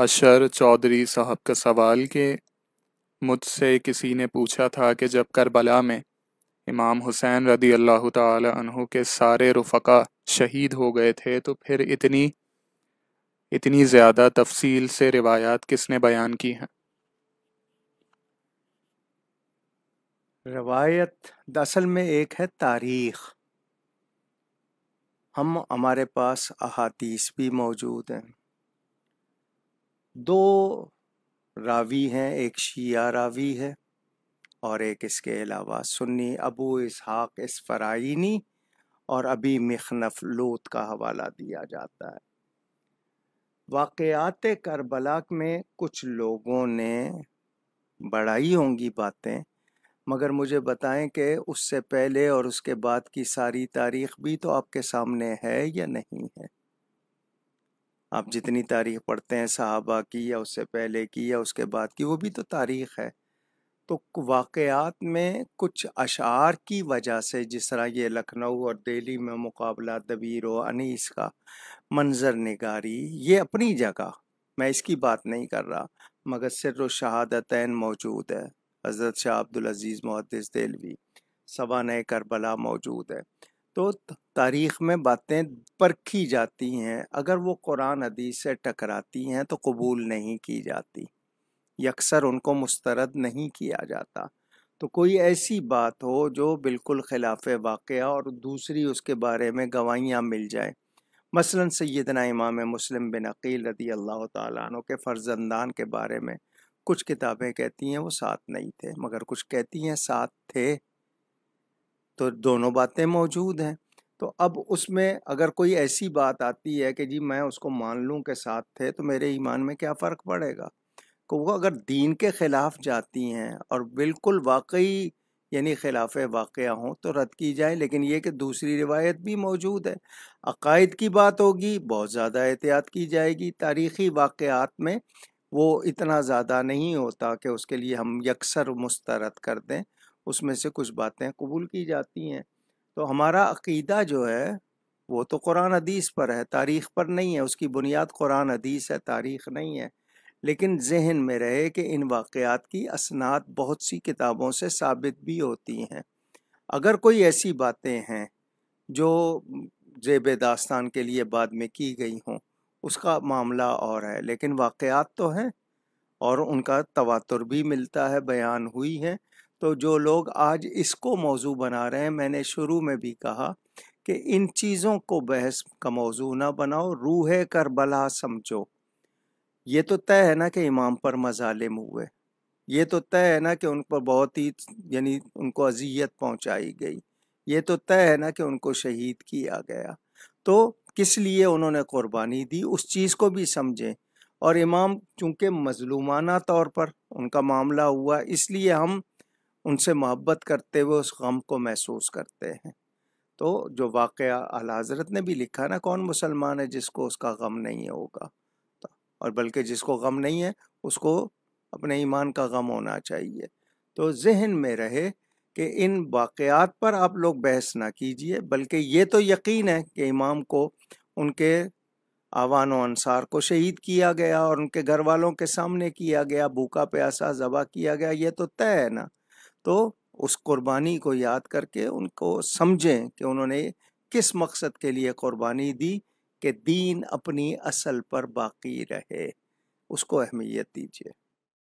اشر چودھری صاحب کا سوال کہ مجھ سے کسی نے پوچھا تھا کہ جب کربلا میں امام حسین رضی اللہ تعالی عنہ کے سارے رفقا شہید ہو گئے تھے تو پھر اتنی اتنی زیادہ تفصیل سے روایات کس نے بیان کی ہیں روایت دراصل میں ایک ہے تاریخ ہم ہمارے پاس احادیث بھی موجود ہیں دو راوی ہیں ایک شیعہ راوی ہے اور ایک اس کے علاوہ سنی ابو اسحاق اس اور ابھی مخنف لوت کا حوالہ دیا جاتا ہے واقعات کربلا میں کچھ لوگوں نے بڑھائی ہوں گی باتیں مگر مجھے بتائیں کہ اس سے پہلے اور اس کے بعد کی ساری تاریخ بھی تو آپ کے سامنے ہے یا نہیں ہے آپ جتنی تاریخ پڑھتے ہیں صحابہ کی یا اس سے پہلے کی یا اس کے بعد کی وہ بھی تو تاریخ ہے تو واقعات میں کچھ اشعار کی وجہ سے جس طرح یہ لکھنؤ اور دہلی میں مقابلہ دبیر و انیس کا منظر نگاری یہ اپنی جگہ میں اس کی بات نہیں کر رہا مگر و شہادتین موجود ہے حضرت شاہ عبدالعزیز محدث دہلوی سوانح کربلا موجود ہے تو تاریخ میں باتیں پرکھی جاتی ہیں اگر وہ قرآن حدیث سے ٹکراتی ہیں تو قبول نہیں کی جاتی یکسر ان کو مسترد نہیں کیا جاتا تو کوئی ایسی بات ہو جو بالکل خلاف واقعہ اور دوسری اس کے بارے میں گواہیاں مل جائیں مثلا سیدنا امام مسلم بن عقیل رضی اللہ تعالیٰ عنہ کے فرزندان کے بارے میں کچھ کتابیں کہتی ہیں وہ ساتھ نہیں تھے مگر کچھ کہتی ہیں ساتھ تھے تو دونوں باتیں موجود ہیں تو اب اس میں اگر کوئی ایسی بات آتی ہے کہ جی میں اس کو مان لوں کہ ساتھ تھے تو میرے ایمان میں کیا فرق پڑے گا وہ اگر دین کے خلاف جاتی ہیں اور بالکل واقعی یعنی خلاف واقعہ ہوں تو رد کی جائے لیکن یہ کہ دوسری روایت بھی موجود ہے عقائد کی بات ہوگی بہت زیادہ احتیاط کی جائے گی تاریخی واقعات میں وہ اتنا زیادہ نہیں ہوتا کہ اس کے لیے ہم یکسر مسترد کر دیں اس میں سے کچھ باتیں قبول کی جاتی ہیں تو ہمارا عقیدہ جو ہے وہ تو قرآن حدیث پر ہے تاریخ پر نہیں ہے اس کی بنیاد قرآن حدیث ہے تاریخ نہیں ہے لیکن ذہن میں رہے کہ ان واقعات کی اسناد بہت سی کتابوں سے ثابت بھی ہوتی ہیں اگر کوئی ایسی باتیں ہیں جو زیب داستان کے لیے بعد میں کی گئی ہوں اس کا معاملہ اور ہے لیکن واقعات تو ہیں اور ان کا تواتر بھی ملتا ہے بیان ہوئی ہیں تو جو لوگ آج اس کو موضوع بنا رہے ہیں میں نے شروع میں بھی کہا کہ ان چیزوں کو بحث کا موضوع نہ بناؤ روح کربلا سمجھو یہ تو طے ہے نا کہ امام پر مظالم ہوئے یہ تو طے ہے نا کہ ان پر بہت ہی یعنی ان کو اذیت پہنچائی گئی یہ تو طے ہے نا کہ ان کو شہید کیا گیا تو کس لیے انہوں نے قربانی دی اس چیز کو بھی سمجھیں اور امام چونکہ مظلومانہ طور پر ان کا معاملہ ہوا اس لیے ہم ان سے محبت کرتے ہوئے اس غم کو محسوس کرتے ہیں تو جو واقعہ حضرت نے بھی لکھا نا کون مسلمان ہے جس کو اس کا غم نہیں ہوگا اور بلکہ جس کو غم نہیں ہے اس کو اپنے ایمان کا غم ہونا چاہیے تو ذہن میں رہے کہ ان واقعات پر آپ لوگ بحث نہ کیجئے بلکہ یہ تو یقین ہے کہ امام کو ان کے آوان و انصار کو شہید کیا گیا اور ان کے گھر والوں کے سامنے کیا گیا بھوکا پیاسا ذبح کیا گیا یہ تو طے ہے نا تو اس قربانی کو یاد کر کے ان کو سمجھیں کہ انہوں نے کس مقصد کے لیے قربانی دی کہ دین اپنی اصل پر باقی رہے اس کو اہمیت دیجیے